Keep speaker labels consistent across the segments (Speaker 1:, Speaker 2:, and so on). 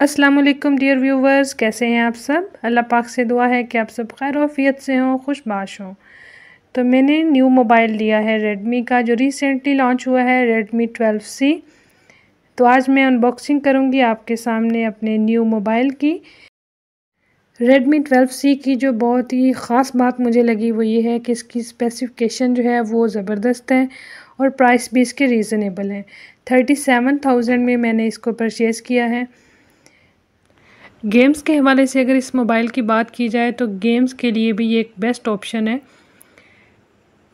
Speaker 1: Aslam dear viewers कैसे हैं आप सब अल्लाह पाक से दुआ है कि आप सब खैर वफ़ीत से हों खुशबाश हों तो मैंने न्यू मोबाइल लिया है रेडमी का जो रिसेंटली लॉन्च हुआ है रेडमी ट्वेल्व सी तो आज मैं अनबॉक्सिंग करूँगी आपके सामने अपने न्यू मोबाइल की रेडमी ट्वेल्व सी की जो बहुत ही ख़ास बात मुझे लगी वो ये है कि इसकी स्पेसिफिकेशन जो है वो ज़बरदस्त है और प्राइस भी इसके रीज़नेबल है थर्टी सेवन थाउजेंड में मैंने इसको परचेज़ किया है गेम्स के हवाले से अगर इस मोबाइल की बात की जाए तो गेम्स के लिए भी ये एक बेस्ट ऑप्शन है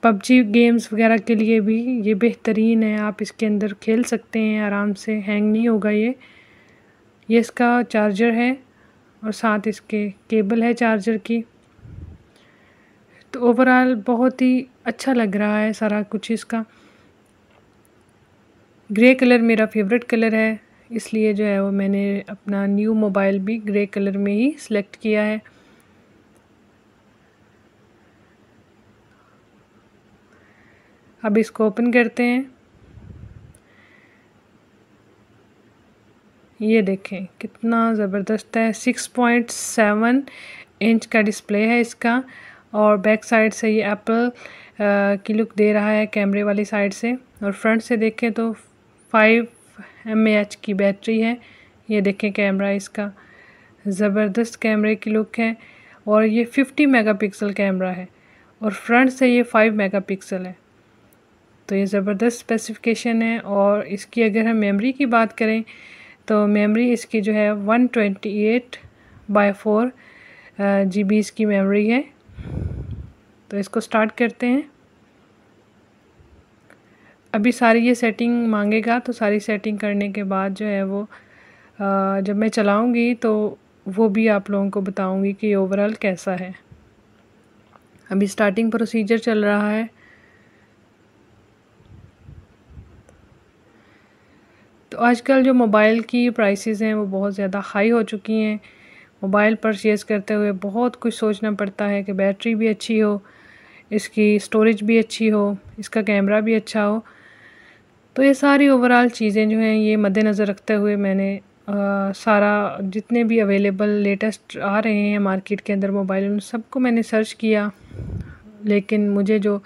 Speaker 1: पबजी गेम्स वगैरह के लिए भी ये बेहतरीन है आप इसके अंदर खेल सकते हैं आराम से हैंग नहीं होगा ये ये इसका चार्जर है और साथ इसके केबल है चार्जर की तो ओवरऑल बहुत ही अच्छा लग रहा है सारा कुछ इसका ग्रे कलर मेरा फेवरेट कलर है इसलिए जो है वो मैंने अपना न्यू मोबाइल भी ग्रे कलर में ही सिलेक्ट किया है अब इसको ओपन करते हैं ये देखें कितना ज़बरदस्त है सिक्स पॉइंट सेवन इंच का डिस्प्ले है इसका और बैक साइड से ये एप्पल की लुक दे रहा है कैमरे वाली साइड से और फ्रंट से देखें तो फाइव एम की बैटरी है ये देखें कैमरा इसका ज़बरदस्त कैमरे की लुक है और ये 50 मेगापिक्सल कैमरा है और फ्रंट से ये 5 मेगापिक्सल है तो ये ज़बरदस्त स्पेसिफिकेशन है और इसकी अगर हम मेमोरी की बात करें तो मेमोरी इसकी जो है 128 twenty eight by four G इसकी मेमोरी है तो इसको स्टार्ट करते हैं अभी सारी ये सेटिंग मांगेगा तो सारी सेटिंग करने के बाद जो है वो जब मैं चलाऊँगी तो वो भी आप लोगों को बताऊँगी कि ओवरऑल कैसा है अभी स्टार्टिंग प्रोसीजर चल रहा है तो आजकल जो मोबाइल की प्राइसेस हैं वो बहुत ज़्यादा हाई हो चुकी हैं मोबाइल परचेज़ करते हुए बहुत कुछ सोचना पड़ता है कि बैटरी भी अच्छी हो इसकी स्टोरेज भी अच्छी हो इसका कैमरा भी अच्छा हो तो ये सारी ओवरऑल चीज़ें जो हैं ये मद्देनज़र रखते हुए मैंने आ, सारा जितने भी अवेलेबल लेटेस्ट आ रहे हैं मार्केट के अंदर मोबाइल उन सबको मैंने सर्च किया लेकिन मुझे जो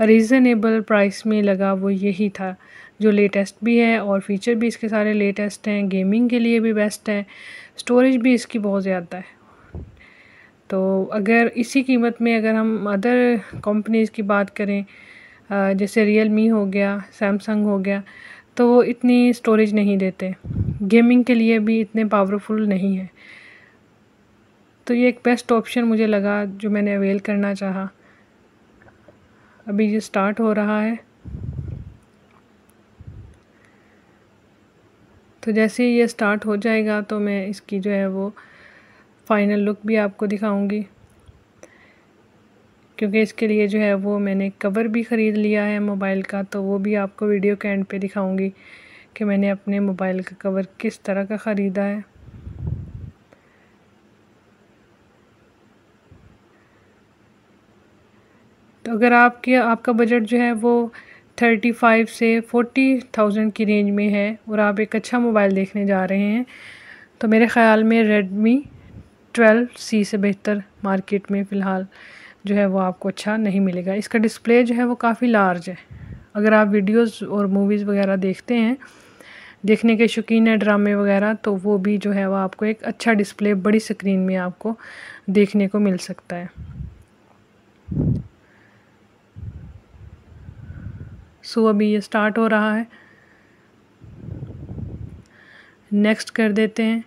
Speaker 1: रीज़नेबल प्राइस में लगा वो यही था जो लेटेस्ट भी है और फीचर भी इसके सारे लेटेस्ट हैं गेमिंग के लिए भी बेस्ट है स्टोरेज भी इसकी बहुत ज़्यादा है तो अगर इसी कीमत में अगर हम अदर कंपनीज़ की बात करें जैसे रियल मी हो गया सैमसंग हो गया तो वो इतनी स्टोरेज नहीं देते गेमिंग के लिए भी इतने पावरफुल नहीं है तो ये एक बेस्ट ऑप्शन मुझे लगा जो मैंने अवेल करना चाहा अभी ये स्टार्ट हो रहा है तो जैसे ही ये स्टार्ट हो जाएगा तो मैं इसकी जो है वो फ़ाइनल लुक भी आपको दिखाऊंगी क्योंकि इसके लिए जो है वो मैंने कवर भी ख़रीद लिया है मोबाइल का तो वो भी आपको वीडियो के एंड पे दिखाऊंगी कि मैंने अपने मोबाइल का कवर किस तरह का ख़रीदा है तो अगर आपके आपका बजट जो है वो थर्टी फाइव से फोर्टी थाउजेंड की रेंज में है और आप एक अच्छा मोबाइल देखने जा रहे हैं तो मेरे ख़्याल में रेडमी ट्वेल्व सी से बेहतर मार्केट में फ़िलहाल जो है वो आपको अच्छा नहीं मिलेगा इसका डिस्प्ले जो है वो काफ़ी लार्ज है अगर आप वीडियोस और मूवीज़ वगैरह देखते हैं देखने के शौकीन है ड्रामे वगैरह तो वो भी जो है वो आपको एक अच्छा डिस्प्ले बड़ी स्क्रीन में आपको देखने को मिल सकता है सो so, अभी ये स्टार्ट हो रहा है नेक्स्ट कर देते हैं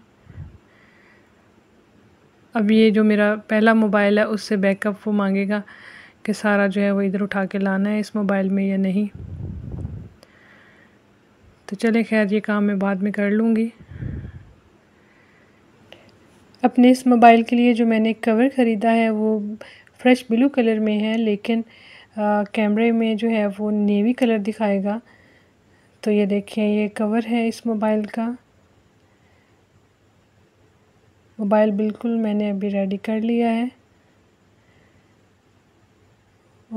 Speaker 1: अब ये जो मेरा पहला मोबाइल है उससे बैकअप वो मांगेगा कि सारा जो है वो इधर उठा के लाना है इस मोबाइल में या नहीं तो चले खैर ये काम मैं बाद में कर लूँगी अपने इस मोबाइल के लिए जो मैंने कवर ख़रीदा है वो फ्रेश ब्लू कलर में है लेकिन कैमरे में जो है वो नेवी कलर दिखाएगा तो ये देखिए ये कवर है इस मोबाइल का मोबाइल बिल्कुल मैंने अभी रेडी कर लिया है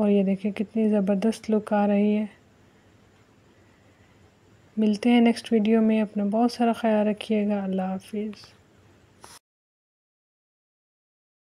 Speaker 1: और ये देखें कितनी ज़बरदस्त लुक आ रही है मिलते हैं नेक्स्ट वीडियो में अपना बहुत सारा ख्याल रखिएगा अल्लाह हाफिज़